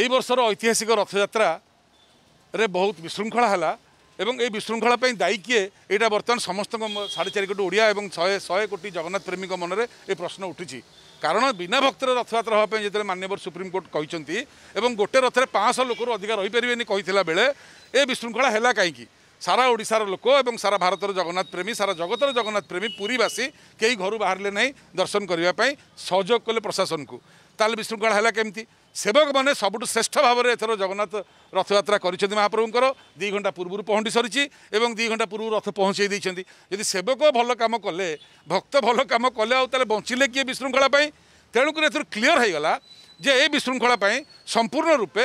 এই বর্ষর ঐতিহাসিক রথযাত্রারে বহুত বিশৃঙ্খলা হল এবং এই বিশৃঙ্খলা পাই দায়ী কিয়ে এটা বর্তমান সমস্ত সাড়ে চারি কোটি ওড়িয়া এবং শহে শহে কোটি জগন্নাথ প্রেমীক মনরে এই প্রশ্ন উঠিছি কারণ বিনা ভক্তরে রথযাত্রা হওয়া যেত মানবর সুপ্রিমকোর্ট কিন্তু এবং গোটে রথরে পাঁচশ লোকর অধিকা রইপারে বেড়ে এ বিশৃঙ্খলা হল কী সারা ওড়িশার লোক এবং সারা ভারতের জগন্নাথ প্রেমী সারা জগতর জগন্নাথ প্রেমী পুরীবাসী কেই ঘর বাহারে না দর্শন করা সহযোগ কলে প্রশাসনকু তাহলে বিশৃঙ্খলা হল কেমি ସେବକମାନେ ସବୁଠୁ ଶ୍ରେଷ୍ଠ ଭାବରେ ଏଥର ଜଗନ୍ନାଥ ରଥଯାତ୍ରା କରିଛନ୍ତି ମହାପ୍ରଭୁଙ୍କର ଦୁଇ ଘଣ୍ଟା ପୂର୍ବରୁ ପହଞ୍ଚି ସରିଛି ଏବଂ ଦୁଇ ଘଣ୍ଟା ପୂର୍ବରୁ ରଥ ପହଞ୍ଚାଇ ଦେଇଛନ୍ତି ଯଦି ସେବକ ଭଲ କାମ କଲେ ଭକ୍ତ ଭଲ କାମ କଲେ ଆଉ ତାହେଲେ ବଞ୍ଚିଲେ କିଏ ବିଶୃଙ୍ଖଳା ପାଇଁ ତେଣୁକରି ଏଥିରୁ କ୍ଲିଅର୍ ହୋଇଗଲା ଯେ ଏ ବିଶୃଙ୍ଖଳା ପାଇଁ ସମ୍ପୂର୍ଣ୍ଣ ରୂପେ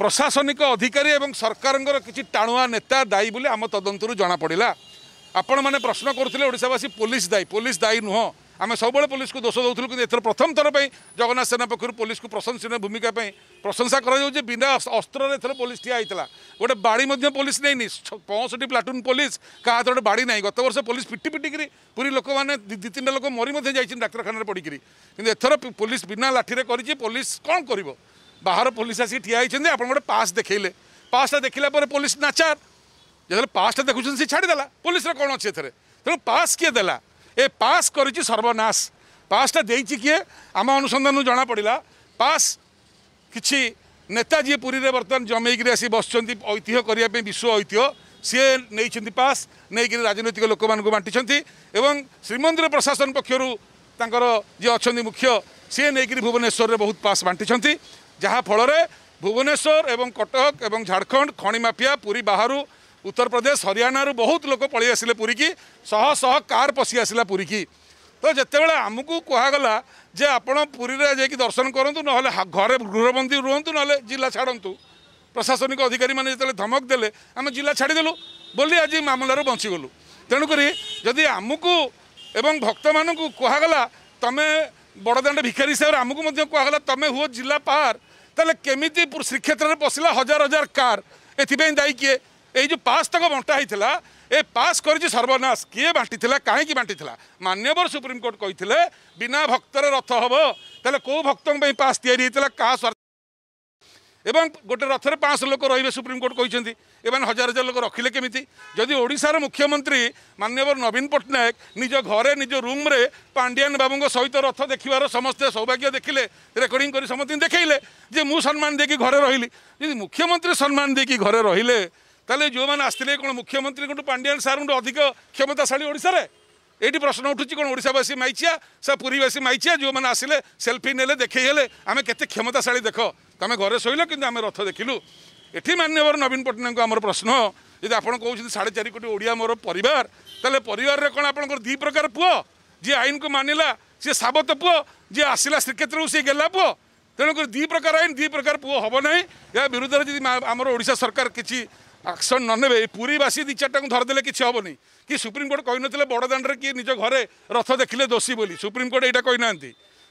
ପ୍ରଶାସନିକ ଅଧିକାରୀ ଏବଂ ସରକାରଙ୍କର କିଛି ଟାଣୁଆ ନେତା ଦାୟୀ ବୋଲି ଆମ ତଦନ୍ତରୁ ଜଣାପଡ଼ିଲା ଆପଣମାନେ ପ୍ରଶ୍ନ କରୁଥିଲେ ଓଡ଼ିଶାବାସୀ ପୋଲିସ ଦାୟୀ ପୋଲିସ ଦାୟୀ ନୁହଁ ଆମେ ସବୁବେଳେ ପୋଲିସକୁ ଦୋଷ ଦେଉଥିଲୁ କିନ୍ତୁ ଏଥର ପ୍ରଥମ ଥର ପାଇଁ ଜଗନ୍ନାଥ ସେନା ପକ୍ଷରୁ ପୋଲିସକୁ ପ୍ରଶଂସନୀୟ ଭୂମିକା ପାଇଁ ପ୍ରଶଂସା କରାଯାଉଛି ଯେ ବିନା ଅସ୍ତ୍ରରେ ଏଥର ପୋଲିସ ଠିଆ ହେଇଥିଲା ଗୋଟେ ବାଡ଼ି ମଧ୍ୟ ପୋଲିସ ନେଇନି ପଞ୍ଚଷଠି ପ୍ଲାଟୁନ୍ ପୋଲିସ କାହା ହାତରେ ଗୋଟେ ବାଡ଼ି ନାହିଁ ଗତ ବର୍ଷ ପୋଲିସ ପିଟି ପିଟିକିରି ପୁରୀ ଲୋକମାନେ ଦୁଇ ତିନିଟା ଲୋକ ମରି ମଧ୍ୟ ଯାଇଛନ୍ତି ଡାକ୍ତରଖାନାରେ ପଡ଼ିକିରି କିନ୍ତୁ ଏଥର ପୋଲିସ ବିନା ଲାଠିରେ କରିଛି ପୋଲିସ କ'ଣ କରିବ ବାହାର ପୋଲିସ ଆସିକି ଠିଆ ହେଇଛନ୍ତି ଆପଣ ଗୋଟେ ପାସ୍ ଦେଖେଇଲେ ପାସ୍ଟା ଦେଖିଲା ପରେ ପୋଲିସ ନାଚାର ଯେତେବେଳେ ପାସ୍ଟା ଦେଖୁଛନ୍ତି ସେ ଛାଡ଼ିଦେଲା ପୋଲିସର କ'ଣ ଅଛି ଏଥିରେ ତେଣୁ ପାସ୍ କିଏ ଦେଲା ଏ ପାସ୍ କରିଛି ସର୍ବନାଶ ପାସ୍ଟା ଦେଇଛି କିଏ ଆମ ଅନୁସନ୍ଧାନରୁ ଜଣାପଡ଼ିଲା ପାସ୍ କିଛି ନେତା ଯିଏ ପୁରୀରେ ବର୍ତ୍ତମାନ ଜମେଇକିରି ଆସି ବସିଛନ୍ତି ଐତିହ୍ୟ କରିବା ପାଇଁ ବିଶ୍ୱ ଐତିହ୍ୟ ସିଏ ନେଇଛନ୍ତି ପାସ୍ ନେଇକିରି ରାଜନୈତିକ ଲୋକମାନଙ୍କୁ ବାଣ୍ଟିଛନ୍ତି ଏବଂ ଶ୍ରୀମନ୍ଦିର ପ୍ରଶାସନ ପକ୍ଷରୁ ତାଙ୍କର ଯିଏ ଅଛନ୍ତି ମୁଖ୍ୟ ସିଏ ନେଇକିରି ଭୁବନେଶ୍ୱରରେ ବହୁତ ପାସ୍ ବାଣ୍ଟିଛନ୍ତି ଯାହାଫଳରେ ଭୁବନେଶ୍ୱର ଏବଂ କଟକ ଏବଂ ଝାଡ଼ଖଣ୍ଡ ଖଣି ମାଫିଆ ପୁରୀ ବାହାରୁ ଉତ୍ତରପ୍ରଦେଶ ହରିୟାଣାରୁ ବହୁତ ଲୋକ ପଳେଇ ଆସିଲେ ପୁରୀକି ଶହ ଶହ କାର୍ ପଶି ଆସିଲା ପୁରୀକି ତ ଯେତେବେଳେ ଆମକୁ କୁହାଗଲା ଯେ ଆପଣ ପୁରୀରେ ଯାଇକି ଦର୍ଶନ କରନ୍ତୁ ନହେଲେ ଘରେ ଗୃହବନ୍ଦୀ ରୁହନ୍ତୁ ନହେଲେ ଜିଲ୍ଲା ଛାଡ଼ନ୍ତୁ ପ୍ରଶାସନିକ ଅଧିକାରୀମାନେ ଯେତେବେଳେ ଧମକ ଦେଲେ ଆମେ ଜିଲ୍ଲା ଛାଡ଼ିଦେଲୁ ବୋଲି ଆଜି ମାମଲାରୁ ବଞ୍ଚିଗଲୁ ତେଣୁକରି ଯଦି ଆମକୁ ଏବଂ ଭକ୍ତମାନଙ୍କୁ କୁହାଗଲା ତମେ ବଡ଼ଦାଣ୍ଡ ଭିକାରୀ ହିସାବରେ ଆମକୁ ମଧ୍ୟ କୁହାଗଲା ତମେ ହୁଅ ଜିଲ୍ଲା ପାର ତାହେଲେ କେମିତି ଶ୍ରୀକ୍ଷେତ୍ରରେ ପଶିଲା ହଜାର ହଜାର କାର୍ ଏଥିପାଇଁ ଦାୟୀ କିଏ এই যে পাস তক বণ্টা হয়েছিল এ পাস করেছে সর্বনাশ কি বাটি কী বাটি মান্যবর সুপ্রিমকোর্ট কে বিনা ভক্তরে রথ হব তাহলে কেউ ভক্ত পাস তৈরি হয়েছিল কাহ স্বার্থ এবং গোটে রথের পাঁচশহ লোক রহবে সুপ্রিমকোর্ট কিন্তু এবার হাজার হাজার লোক রখিলে কমিটি যদি ওড়শার মুখ্যমন্ত্রী মানবর নবীন পট্টনাক নিজ ঘরে নিজ রুম্রে পাণ্ডিয়ান বাবু সহ রথ দেখবার সমস্ত সৌভাগ্য দেখলে রেকর্ডিং করে সমস্ত দেখলে যে মু সম্মান দিয়ে ঘরে রহলি যদি মুখ্যমন্ত্রী সম্মান দিয়ে ঘরে রহলে তাহলে ଯେଉଁମାନେ ଆସିଥିଲେ କ'ଣ ମୁଖ୍ୟମନ୍ତ୍ରୀଙ୍କଠୁ ପାଣ୍ଡିଆନ ସାର୍ଙ୍କଠୁ ଅଧିକ କ୍ଷମତାଶାଳୀ ଓଡ଼ିଶାରେ ଏଇଠି ପ୍ରଶ୍ନ ଉଠୁଛି କ'ଣ ଓଡ଼ିଶାବାସୀ ମାଇଚିଆ ସେ ପୁରୀବାସୀ ମାଇଚିଆ ଯେଉଁମାନେ ଆସିଲେ ସେଲ୍ଫି ନେଲେ ଦେଖେଇ ହେଲେ ଆମେ କେତେ କ୍ଷମତାଶାଳୀ ଦେଖ ତମେ ଘରେ ଶୋଇଲ କିନ୍ତୁ ଆମେ ରଥ ଦେଖିଲୁ ଏଠି ମାନ୍ୟବର ନବୀନ ପଟ୍ଟନାୟକଙ୍କୁ ଆମର ପ୍ରଶ୍ନ ଯଦି ଆପଣ କହୁଛନ୍ତି ସାଢ଼େ ଚାରି କୋଟି ଓଡ଼ିଆ ମୋର ପରିବାର ତାହେଲେ ପରିବାରରେ କ'ଣ ଆପଣଙ୍କର ଦୁଇ ପ୍ରକାର ପୁଅ ଯିଏ ଆଇନକୁ ମାନିଲା ସିଏ ସାବତ ପୁଅ ଯିଏ ଆସିଲା ଶ୍ରୀକ୍ଷେତ୍ରକୁ ସିଏ ଗେଲା ପୁଅ ତେଣୁକରି ଦୁଇ ପ୍ରକାର ଆଇନ ଦୁଇ ପ୍ରକାର ପୁଅ ହେବ ନାହିଁ ଏହା ବିରୁଦ୍ଧରେ ଯଦି ଆମର ଓଡ଼ିଶା ସରକାର କିଛି ଆକ୍ସନ୍ ନ ନେବେ ପୁରୀବାସୀ ଦୁଇ ଚାରିଟାକୁ ଧରିଦେଲେ କିଛି ହେବନି କି ସୁପ୍ରିମକୋର୍ଟ କହିନଥିଲେ ବଡ଼ଦାଣ୍ଡରେ କିଏ ନିଜ ଘରେ ରଥ ଦେଖିଲେ ଦୋଷୀ ବୋଲି ସୁପ୍ରିମକୋର୍ଟ ଏଇଟା କହିନାହାନ୍ତି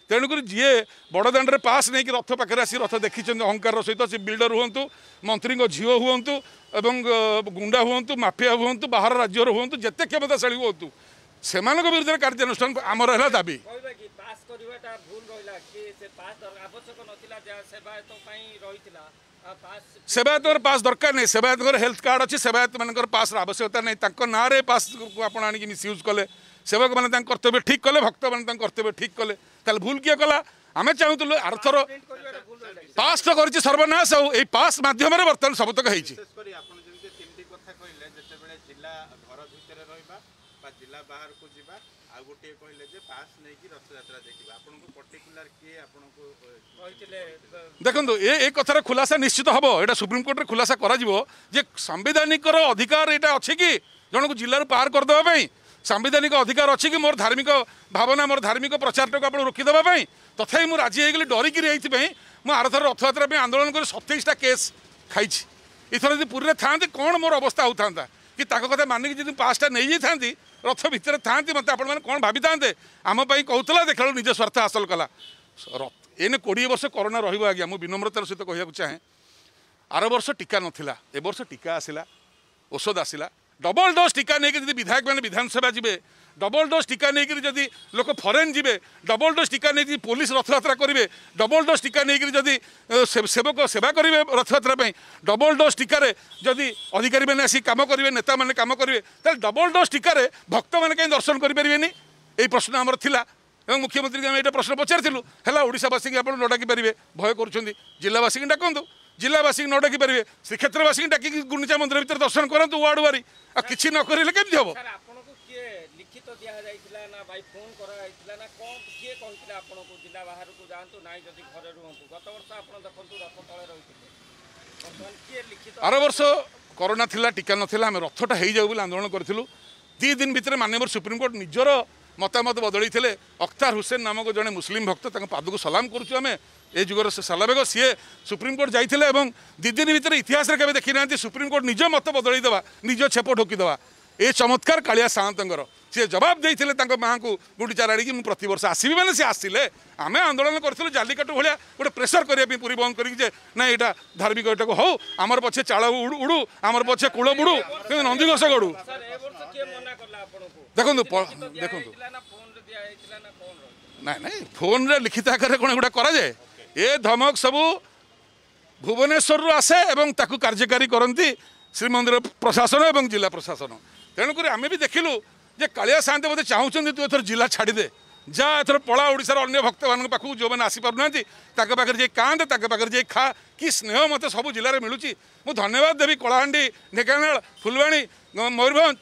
ତେଣୁକରି ଯିଏ ବଡ଼ଦାଣ୍ଡରେ ପାସ୍ ନେଇକି ରଥ ପାଖରେ ଆସି ରଥ ଦେଖିଛନ୍ତି ଅହଙ୍କାରର ସହିତ ସେ ବିଲ୍ଡର ହୁଅନ୍ତୁ ମନ୍ତ୍ରୀଙ୍କ ଝିଅ ହୁଅନ୍ତୁ ଏବଂ ଗୁଣ୍ଡା ହୁଅନ୍ତୁ ମାଫିଆ ହୁଅନ୍ତୁ ବାହାର ରାଜ୍ୟର ହୁଅନ୍ତୁ ଯେତେ କ୍ଷମତାଶାଳୀ ହୁଅନ୍ତୁ ସେମାନଙ୍କ ବିରୁଦ୍ଧରେ କାର୍ଯ୍ୟାନୁଷ୍ଠାନ ଆମର ହେଲା ଦାବି ପାସ୍ କରିବାଟା ଭୁଲ ରହିଲା କି ସେ ପାସ୍ ଆବଶ୍ୟକ ନଥିଲା ଯାହା ସେବାୟତ ପାଇଁ ରହିଥିଲା ସେବାୟତଙ୍କର ପାସ୍ ଦରକାର ନାହିଁ ସେବାୟତଙ୍କର ହେଲ୍ଥ କାର୍ଡ଼ ଅଛି ସେବାୟତମାନଙ୍କର ପାସ୍ର ଆବଶ୍ୟକତା ନାହିଁ ତାଙ୍କ ନାଁରେ ପାସ୍କୁ ଆପଣ ଆଣିକି ମିସ୍ୟୁଜ୍ କଲେ ସେବକମାନେ ତାଙ୍କ କର୍ତ୍ତବ୍ୟ ଠିକ୍ କଲେ ଭକ୍ତମାନେ ତାଙ୍କ କର୍ତ୍ତବ୍ୟ ଠିକ୍ କଲେ ତାହେଲେ ଭୁଲ କିଏ କଲା ଆମେ ଚାହୁଁଥିଲୁ ଆରଥର ପାସ୍ ତ କରିଛି ସର୍ବନାଶ ଆଉ ଏଇ ପାସ୍ ମାଧ୍ୟମରେ ବର୍ତ୍ତମାନ ସବୁତକ ହେଇଛି ଜିଲ୍ଲା ଘର ଭିତରେ ରହିବା ବା ଜିଲ୍ଲା ବାହାରକୁ ଯିବା ଗୋଟିଏ କହିଲେ ଯେ ପାସ୍ ନେଇକି ରଥଯାତ୍ରା ଦେଖିବା ଆପଣଙ୍କୁ ପର୍ଟିକୁଲାର କିଏ ଆପଣଙ୍କୁ କହିଥିଲେ ଦେଖନ୍ତୁ ଏ ଏ କଥାର ଖୁଲାସା ନିଶ୍ଚିତ ହେବ ଏଇଟା ସୁପ୍ରିମକୋର୍ଟରେ ଖୁଲାସା କରାଯିବ ଯେ ସାମ୍ବିଧାନିକର ଅଧିକାର ଏଇଟା ଅଛି କି ଜଣଙ୍କୁ ଜିଲ୍ଲାରୁ ପାର କରିଦେବା ପାଇଁ ସାମ୍ବିଧାନିକ ଅଧିକାର ଅଛି କି ମୋର ଧାର୍ମିକ ଭାବନା ମୋର ଧାର୍ମିକ ପ୍ରଚାରଟାକୁ ଆପଣ ରୋକିଦେବା ପାଇଁ ତଥାପି ମୁଁ ରାଜି ହେଇଗଲି ଡରିକିରି ଏଇଥିପାଇଁ ମୁଁ ଆରଥର ରଥଯାତ୍ରା ପାଇଁ ଆନ୍ଦୋଳନ କରି ସତେଇଶଟା କେସ୍ ଖାଇଛି ଏଥର ଯଦି ପୁରୀରେ ଥାଆନ୍ତି କ'ଣ ମୋର ଅବସ୍ଥା ହେଉଥାନ୍ତା କି ତାଙ୍କ କଥା ମାନିକି ଯଦି ପାସ୍ଟା ନେଇଯାଇଥାନ୍ତି ରଥ ଭିତରେ ଥାଆନ୍ତି ମୋତେ ଆପଣମାନେ କ'ଣ ଭାବିଥାନ୍ତେ ଆମ ପାଇଁ କହୁଥିଲା ଦେଖିଲାବେଳୁ ନିଜ ସ୍ୱାର୍ଥ ହାସଲ କଲା ଏଇନେ କୋଡ଼ିଏ ବର୍ଷ କରୋନା ରହିବ ଆଜ୍ଞା ମୁଁ ବିନମ୍ରତାର ସହିତ କହିବାକୁ ଚାହେଁ ଆର ବର୍ଷ ଟୀକା ନଥିଲା ଏ ବର୍ଷ ଟୀକା ଆସିଲା ଔଷଧ ଆସିଲା ଡବଲ୍ ଡୋଜ୍ ଟୀକା ନେଇକି ଯଦି ବିଧାୟକମାନେ ବିଧାନସଭା ଯିବେ ଡବଲ ଡୋଜ୍ ଟିକା ନେଇକରି ଯଦି ଲୋକ ଫରେନ୍ ଯିବେ ଡବଲ ଡୋଜ୍ ଟିକା ନେଇକି ପୋଲିସ ରଥଯାତ୍ରା କରିବେ ଡବଲ ଡୋଜ୍ ଟିକା ନେଇକରି ଯଦି ସେବକ ସେବା କରିବେ ରଥଯାତ୍ରା ପାଇଁ ଡବଲ ଡୋଜ୍ ଟିକାରେ ଯଦି ଅଧିକାରୀମାନେ ଆସି କାମ କରିବେ ନେତାମାନେ କାମ କରିବେ ତାହେଲେ ଡବଲ ଡୋଜ୍ ଟିକାରେ ଭକ୍ତମାନେ କାହିଁ ଦର୍ଶନ କରିପାରିବେନି ଏଇ ପ୍ରଶ୍ନ ଆମର ଥିଲା ଏବଂ ମୁଖ୍ୟମନ୍ତ୍ରୀଙ୍କୁ ଆମେ ଏଇଟା ପ୍ରଶ୍ନ ପଚାରିଥିଲୁ ହେଲା ଓଡ଼ିଶାବାସୀଙ୍କୁ ଆପଣ ନ ଡାକି ପାରିବେ ଭୟ କରୁଛନ୍ତି ଜିଲ୍ଲାବାସୀଙ୍କୁ ଡାକନ୍ତୁ ଜିଲ୍ଲାବାସୀଙ୍କୁ ନ ଡାକି ପାରିବେ ଶ୍ରୀକ୍ଷେତ୍ରବାସୀଙ୍କୁ ଡାକିକି ଗୁଣ୍ଡିଚା ମନ୍ଦିର ଭିତରେ ଦର୍ଶନ କରନ୍ତୁ ୱାର୍ଡ଼ ୱାରି ଆଉ କିଛି ନ କରିଲେ କେମିତି ହେବ লিখিত দিয়েছিল না বাই ফোন করা হয়েছিল না কম কিয়ে কে আপনার জেলা বাহারক যাতে না যদি ঘরে রুহতু গত বর্ষ আপনার দেখুন রথ তলে রয়েছে বর্তমান কিয়ে লিখিত আর বর্ষ করোনা লা টিকা নথিলা আমি রথটা হয়ে যাও বলে আন্দোলন করেছিল দুই দিন ভিতরে মাননীয় সুপ্রিমকোর্ট নিজের মতামত বদলাইলে অখতার হুসেন নামক জনে মুসলিম ভক্ত তাঁর পাদকু সলাম করছু আমি এই যুগর সে সালাবেগ সি সুপ্রিমকোর্ট যাই এবং দুই দিন ভিতরে ইতিহাসের কেবে দেখি না সুপ্রিমকোর্ট নিজ মত বদলাই দেওয়া নিজ ছেপ ঢোকি দেওয়া ଏ ଚମତ୍କାର କାଳିଆ ସାଆନ୍ତଙ୍କର ସିଏ ଜବାବ ଦେଇଥିଲେ ତାଙ୍କ ମାଆଙ୍କୁ ଗୁଣ୍ଡିଚାର ଆଣିକି ମୁଁ ପ୍ରତିବର୍ଷ ଆସିବି ମାନେ ସେ ଆସିଲେ ଆମେ ଆନ୍ଦୋଳନ କରିଥିଲୁ ଜାଲିକାଟୁ ଭଳିଆ ଗୋଟେ ପ୍ରେସର କରିବା ପାଇଁ ପୁରୀ ବନ୍ଦ କରିକି ଯେ ନାଇଁ ଏଇଟା ଧାର୍ମିକ ଏଇଟାକୁ ହଉ ଆମର ପଛେ ଚାଳ ଉଡ଼ୁ ଉଡ଼ୁ ଆମର ପଛେ କୂଳ ବୁଡ଼ୁ କିନ୍ତୁ ନନ୍ଦିଘୋଷ ଗଡ଼ୁ ଦେଖନ୍ତୁ ଦେଖନ୍ତୁ ନାଇଁ ନାଇଁ ଫୋନ୍ରେ ଲିଖିତ ଆକାରରେ କ'ଣ ଏଗୁଡ଼ା କରାଯାଏ ଏ ଧମକ ସବୁ ଭୁବନେଶ୍ୱରରୁ ଆସେ ଏବଂ ତାକୁ କାର୍ଯ୍ୟକାରୀ କରନ୍ତି ଶ୍ରୀମନ୍ଦିର ପ୍ରଶାସନ ଏବଂ ଜିଲ୍ଲା ପ୍ରଶାସନ তেণুকরি আমি ବି ଦେଖିଲୁ ଯେ କାଳିଆ ସାଆନ୍ତେ ବୋଧେ ଚାହୁଁଛନ୍ତି ତୁ ଏଥର ଜିଲ୍ଲା ଛାଡ଼ିଦେ ଯାହା ଏଥର ପଳା ଓଡ଼ିଶାର ଅନ୍ୟ ଭକ୍ତମାନଙ୍କ ପାଖକୁ ଯେଉଁମାନେ ଆସିପାରୁନାହାନ୍ତି ତାଙ୍କ ପାଖରେ ଯାଇ କାନ୍ଦେ ତାଙ୍କ ପାଖରେ ଯାଇ ଖା କି ସ୍ନେହ ମୋତେ ସବୁ ଜିଲ୍ଲାରେ ମିଳୁଛି ମୁଁ ଧନ୍ୟବାଦ ଦେବି କଳାହାଣ୍ଡି ଢେଙ୍କାନାଳ ଫୁଲବାଣୀ ମୟୂରଭଞ୍ଜ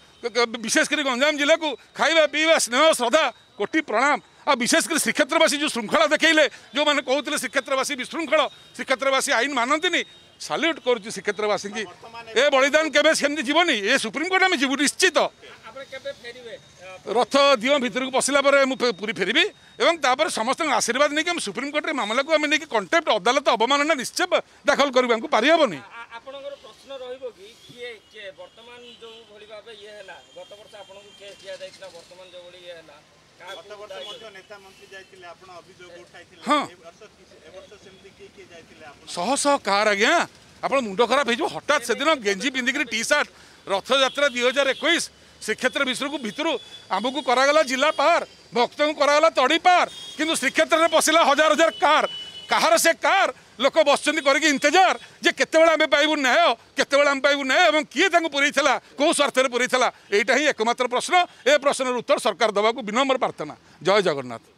ବିଶେଷ କରି ଗଞ୍ଜାମ ଜିଲ୍ଲାକୁ ଖାଇବା ପିଇବା ସ୍ନେହ ଶ୍ରଦ୍ଧା କୋଟି ପ୍ରଣାମ ଆଉ ବିଶେଷ କରି ଶ୍ରୀକ୍ଷେତ୍ରବାସୀ ଯେଉଁ ଶୃଙ୍ଖଳା ଦେଖେଇଲେ ଯେଉଁମାନେ କହୁଥିଲେ ଶ୍ରୀକ୍ଷେତ୍ରବାସୀ ବିଶୃଙ୍ଖଳ ଶ୍ରୀକ୍ଷେତ୍ରବାସୀ ଆଇନ ମାନନ୍ତିନି ସାଲ୍ୟୁଟ୍ କରୁଛୁ ଶ୍ରୀକ୍ଷେତ୍ରବାସୀଙ୍କୁ ଏ ବଳିଦାନ କେବେ ସେମିତି ଯିବନି ଏ ସୁପ୍ରିମକୋର୍ଟ ଆମେ ଯିବୁ ନିଶ୍ଚିତ ରଥ ଦିଅ ଭିତରକୁ ପଶିଲା ପରେ ମୁଁ ପୁରୀ ଫେରିବି ଏବଂ ତାପରେ ସମସ୍ତଙ୍କ ଆଶୀର୍ବାଦ ନେଇକି ଆମେ ସୁପ୍ରିମକୋର୍ଟରେ ମାମଲାକୁ ଆମେ ନେଇକି କଣ୍ଟେମ୍ପ୍ଟ ଅଦାଲତ ଅବମାନନା ନିଶ୍ଚୟ ଦାଖଲ କରିବୁ ଆମକୁ ପାରିହେବନି ବର୍ତ୍ତମାନ ଯୋଉ ଭଳି ଭାବେ ଇଏ ହେଲା ଗତ ବର୍ଷ ଆପଣଙ୍କୁ କେସ୍ ଦିଆଯାଇଥିଲା ବର୍ତ୍ତମାନ ଯୋଉ ଇଏ ହେଲା ହଁ ଶହ ଶହ କାହାର ଆଜ୍ଞା ଆପଣ ମୁଣ୍ଡ ଖରାପ ହେଇଯିବ ହଠାତ୍ ସେଦିନ ଗେଞ୍ଜି ପିନ୍ଧିକିରି ଟି ସାର୍ଟ ରଥଯାତ୍ରା ଦୁଇ ହଜାର ଏକୋଇଶ ଶ୍ରୀକ୍ଷେତ୍ର ବିଷୟକୁ ଭିତରୁ ଆମକୁ କରାଗଲା ଜିଲ୍ଲା ପାର ଭକ୍ତଙ୍କୁ କରାଗଲା ତଡ଼ି ପାର କିନ୍ତୁ ଶ୍ରୀକ୍ଷେତ୍ରରେ ପଶିଲା ହଜାର ହଜାର କାର কাহার সে কার লোক বসছেন করি ইন্তজার যে কেতবে আমি পাইবু ন্যায় কেতবে আমি পাইবু ন্যায় এবং কি তাঁকু পুরাই কেউ স্বার্থে পুরাই এইটা হি একমাত্র প্রশ্ন এ প্রশ্নের উত্তর সরকার দেওয়া বিনম্র প্রার্থনা জয় জগন্নাথ